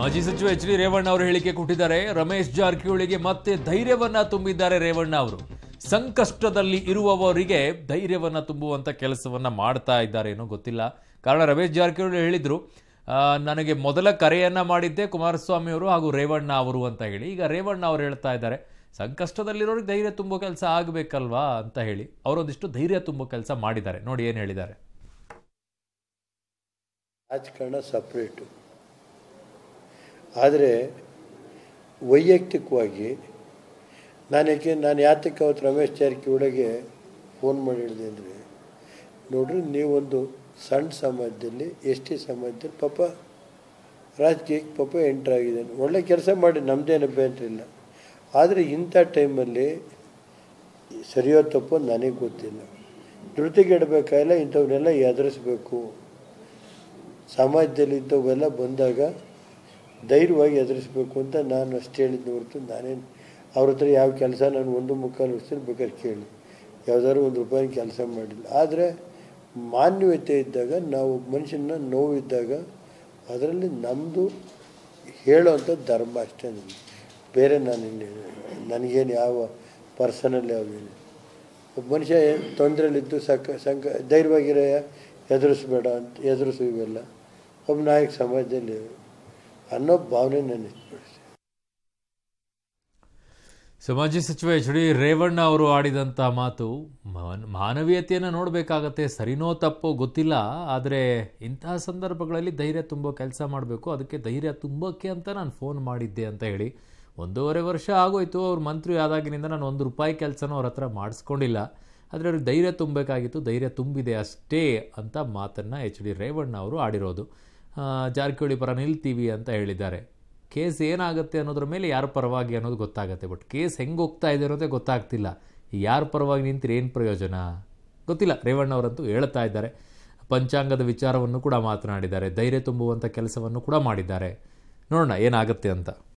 ಮಾಜಿ ಸಚಿವ H D Revanna ಅವರು ಹೇಳಿಕೆ ಕೊಟ್ಟಿದ್ದಾರೆ ರಮೇಶ್ ಜಾರಕಿಹೊಳಿಗೆ ಮತ್ತೆ ಧೈರ್ಯವನ್ನ ತುಂಬಿದ್ದಾರೆ ರೇವಣ್ಣ ಅವರು ಸಂಕಷ್ಟದಲ್ಲಿ ಇರುವವರಿಗೆ ಧೈರ್ಯವನ್ನ ತುಂಬುವಂತ ಕೆಲಸವನ್ನ ಮಾಡ್ತಾ ಇದ್ದಾರೆ ಏನೋ ಗೊತ್ತಿಲ್ಲ ಕಾರಣ ರಮೇಶ್ ಜಾರಕಿಹೊಳಿ ಹೇಳಿದ್ರು ನನಗೆ ಮೊದಲ ಕರೆಯನ್ನ ಮಾಡಿದ್ದೆ ಕುಮಾರಸ್ವಾಮಿ ಅವರು ಹಾಗೂ ರೇವಣ್ಣ ಅವರು ಅಂತ ಹೇಳಿ ಈಗ ರೇವಣ್ಣ ಅವರು ಹೇಳ್ತಾ ಇದ್ದಾರೆ ಸಂಕಷ್ಟದಲ್ಲಿರೋರಿಗೆ ಧೈರ್ಯ ತುಂಬೋ ಕೆಲಸ ಆಗಬೇಕಲ್ವಾ ಅಂತ ಹೇಳಿ ಅವರೊಂದಿಷ್ಟು ಧೈರ್ಯ ತುಂಬೋ ಕೆಲಸ ಮಾಡಿದ್ದಾರೆ ನೋಡಿ ಏನು ಹೇಳಿದ್ದಾರೆ ರಾಜಕಾರಣ ಸಪ್ರೇಟು ಆದರೆ ವೈಯಕ್ತಿಕವಾಗಿ ನಾನೇಕೆ ನಾನು ಯಾತಕ್ಕೆ ಅವತ್ತು ರಮೇಶ್ ಜಾರಕಿಹೊಳಗೆ ಫೋನ್ ಮಾಡಿ ಹೇಳಿದೆ ಅಂದರೆ ನೋಡ್ರಿ ನೀವೊಂದು ಸಣ್ಣ ಸಮಾಜದಲ್ಲಿ ಎಸ್ ಟಿ ಸಮಾಜದಲ್ಲಿ ಪಾಪ ರಾಜಕೀಯಕ್ಕೆ ಪಾಪ ಆಗಿದ್ದೇನೆ ಒಳ್ಳೆ ಕೆಲಸ ಮಾಡಿ ನಮ್ಮದೇನು ಅಭ್ಯಂತರ ಆದರೆ ಇಂಥ ಟೈಮಲ್ಲಿ ಸರಿಯೋ ತಪ್ಪೋ ನನಗೆ ಗೊತ್ತಿಲ್ಲ ಧೃತಿಗೆಡಬೇಕಾಗಿಲ್ಲ ಇಂಥವನ್ನೆಲ್ಲ ಎದುರಿಸ್ಬೇಕು ಸಮಾಜದಲ್ಲಿ ಇಂಥವೆಲ್ಲ ಬಂದಾಗ ಧೈರ್ಯವಾಗಿ ಎದುರಿಸಬೇಕು ಅಂತ ನಾನು ಅಷ್ಟು ಹೇಳಿದ್ದು ಹೊರತು ನಾನೇನು ಅವ್ರ ಹತ್ರ ಯಾವ ಕೆಲಸ ನಾನು ಒಂದು ಮುಕ್ಕಾಲು ವರ್ಷದಲ್ಲಿ ಬೇಕಾದ್ರೆ ಕೇಳಿ ಯಾವುದಾದ್ರು ಒಂದು ರೂಪಾಯಿ ಕೆಲಸ ಮಾಡಿಲ್ಲ ಆದರೆ ಮಾನ್ಯತೆ ಇದ್ದಾಗ ನಾವು ಮನುಷ್ಯನ ನೋವಿದ್ದಾಗ ಅದರಲ್ಲಿ ನಮ್ಮದು ಹೇಳೋವಂಥ ಧರ್ಮ ಅಷ್ಟೇ ನನಗೆ ಬೇರೆ ನಾನು ನನಗೇನು ಯಾವ ಪರ್ಸನಲ್ ಯಾವುದಿಲ್ಲ ಒಬ್ಬ ಮನುಷ್ಯ ಏನು ತೊಂದರೆಯಲ್ಲಿದ್ದು ಸಕ ಸಂಕ ಧೈರ್ಯವಾಗಿರೋ ಎದುರಿಸ್ಬೇಡ ಅಂತ ಎದುರಿಸು ಇವೆಲ್ಲ ಒಬ್ಬ ನಾಯಕ ಸಮಾಜದಲ್ಲಿ ಅನ್ನೋ ಭಾವನೆ ಸಮಾಜ ಸಚಿವ ಎಚ್ ಡಿ ರೇವಣ್ಣ ಅವರು ಆಡಿದಂಥ ಮಾತು ಮಾನವೀಯತೆಯನ್ನು ನೋಡಬೇಕಾಗತ್ತೆ ಸರಿನೋ ತಪ್ಪೋ ಗೊತ್ತಿಲ್ಲ ಆದರೆ ಇಂತಹ ಸಂದರ್ಭಗಳಲ್ಲಿ ಧೈರ್ಯ ತುಂಬೋ ಕೆಲಸ ಮಾಡಬೇಕು ಅದಕ್ಕೆ ಧೈರ್ಯ ತುಂಬೋಕ್ಕೆ ಅಂತ ನಾನು ಫೋನ್ ಮಾಡಿದ್ದೆ ಅಂತ ಹೇಳಿ ಒಂದೂವರೆ ವರ್ಷ ಆಗೋಯ್ತು ಅವ್ರ ಮಂತ್ರಿ ಆದಾಗಿನಿಂದ ನಾನು ಒಂದು ರೂಪಾಯಿ ಕೆಲಸನೂ ಅವ್ರ ಹತ್ರ ಮಾಡಿಸ್ಕೊಂಡಿಲ್ಲ ಆದರೆ ಅವ್ರಿಗೆ ಧೈರ್ಯ ತುಂಬಬೇಕಾಗಿತ್ತು ಧೈರ್ಯ ತುಂಬಿದೆ ಅಷ್ಟೇ ಅಂತ ಮಾತನ್ನು ಎಚ್ ಡಿ ರೇವಣ್ಣ ಅವರು ಆಡಿರೋದು ಜಾರಕಿಹೊಳಿ ಪರ ನಿಲ್ತೀವಿ ಅಂತ ಹೇಳಿದ್ದಾರೆ ಕೇಸ್ ಏನಾಗುತ್ತೆ ಅನ್ನೋದ್ರ ಮೇಲೆ ಯಾರ ಪರವಾಗಿ ಅನ್ನೋದು ಗೊತ್ತಾಗುತ್ತೆ ಬಟ್ ಕೇಸ್ ಹೆಂಗೆ ಹೋಗ್ತಾ ಇದೆ ಅನ್ನೋದೇ ಗೊತ್ತಾಗ್ತಿಲ್ಲ ಯಾರ ಪರವಾಗಿ ನಿಂತಿರಿ ಏನು ಪ್ರಯೋಜನ ಗೊತ್ತಿಲ್ಲ ರೇವಣ್ಣವರಂತೂ ಹೇಳ್ತಾ ಇದ್ದಾರೆ ಪಂಚಾಂಗದ ವಿಚಾರವನ್ನು ಕೂಡ ಮಾತನಾಡಿದ್ದಾರೆ ಧೈರ್ಯ ತುಂಬುವಂಥ ಕೆಲಸವನ್ನು ಕೂಡ ಮಾಡಿದ್ದಾರೆ ನೋಡೋಣ ಏನಾಗುತ್ತೆ ಅಂತ